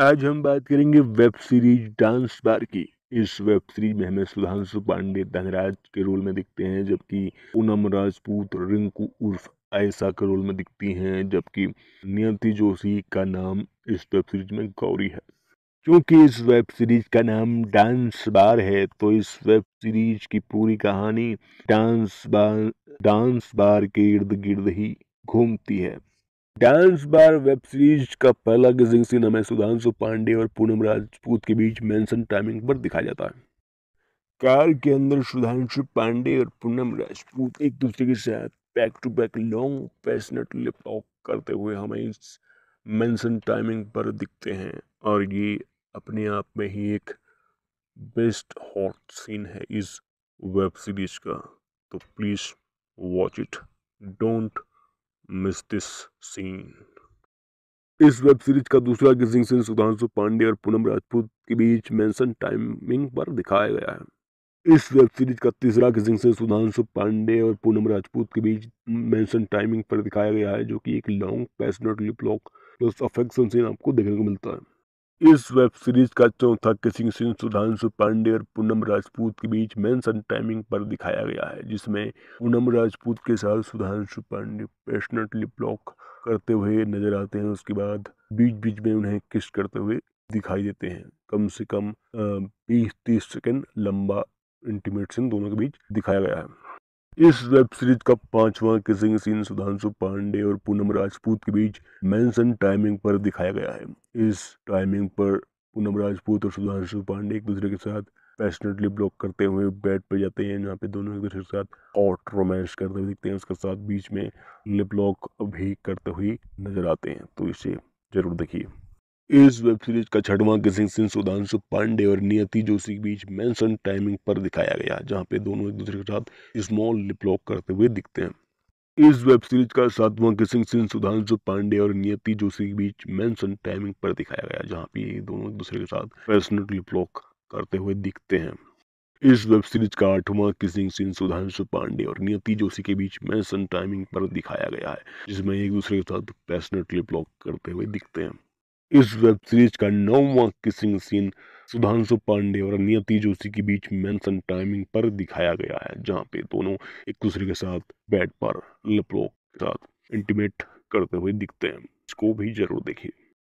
आज हम बात करेंगे वेब सीरीज डांस बार की इस वेब सीरीज में हमें सुधांशु पांडे धनराज के रोल में दिखते हैं जबकि पूनम राजपूत रिंकू उर्फ ऐसा के रोल में दिखती हैं जबकि नियति जोशी का नाम इस वेब सीरीज में गौरी है क्योंकि इस वेब सीरीज का नाम डांस बार है तो इस वेब सीरीज की पूरी कहानी डांस बार डांस बार के इर्द गिर्द ही घूमती है डांस बार वेब सीरीज का पहला गजिंग सीन हमें सुधांशु पांडे और पूनम राजपूत के बीच मेंशन टाइमिंग पर दिखाया जाता है कार के अंदर सुधांशु पांडे और पूनम राजपूत एक दूसरे के साथ back to back long passionate lip lock करते हुए हमें इस मेंशन टाइमिंग पर दिखते हैं और ये अपने आप में ही एक बेस्ट हॉट सीन है इस वेब सीरीज का तो please watch it don't scene इस वेब सीरीज का दूसरा किसिंग सीन सुधांशु पांडे और पूनम राजपूत के बीच मेंशन टाइमिंग पर दिखाया गया है इस वेब सीरीज का तीसरा किसिंग सीन सुधांशु पांडे और पूनम राजपूत के बीच मेंशन टाइमिंग पर दिखाया गया है जो कि एक long passionate lip lock plus affection scene आपको देखने को मिलता है इस वेब सीरीज का चौथा किसिंग सीन सुधांशु पांडे और पूनम राजपूत के बीच मेंशन टाइमिंग पर दिखाया गया है जिसमें पूनम राजपूत के साथ सुधांशु पांडे पैशनेटली ब्लॉक करते हुए नजर आते हैं उसके बाद बीच बीच में उन्हें किस करते हुए दिखाई देते हैं कम से कम बीस तीस सेकेंड लंबा इंटीमेट सीन दोनों के बीच दिखाया गया है इस वेब सीरीज का पांचवा किसिंग सीन सुधांशु पांडे और पूनम राजपूत के बीच मेंशन टाइमिंग पर दिखाया गया है इस टाइमिंग पर पूनम राजपूत और सुधांशु पांडे एक दूसरे के साथ पैशनेटली ब्लॉक करते हुए बेड पर जाते हैं जहाँ पे दोनों एक दूसरे के साथ हॉट रोमांस करते हुए दिखते हैं उसके साथ बीच में लिप लॉक भी करते हुए नजर आते हैं तो इसे जरूर देखिए इस वेब सीरीज का छठवां किसिंग सीन सुधांशु पांडे और नियति जोशी के बीच मेंशन टाइमिंग पर दिखाया गया जहां पे दोनों एक दूसरे के साथ स्मॉल लिपलॉक करते हुए दिखते हैं इस वेब सीरीज का सातवां किसिंग सीन सुधांशु पांडे और नियति जोशी के बीच मेंशन टाइमिंग पर दिखाया गया जहां पे दोनों एक दूसरे के साथ पर्सनल लिपलॉक करते हुए दिखते हैं इस वेब सीरीज का आठवां किसिंग सीन सुधांशु पांडे और नियति जोशी के बीच मेंशन टाइमिंग पर दिखाया गया है जिसमें एक दूसरे के साथ पैशनेटली ब्लॉक करते हुए दिखते हैं इस वेब सीरीज का नौवा किसिंग सीन सुधांशु पांडे और नियति जोशी के बीच मेंशन टाइमिंग पर दिखाया गया है जहां पे दोनों एक दूसरे के साथ बेड पर लपलोक के साथ इंटीमेट करते हुए दिखते हैं इसको भी जरूर देखिए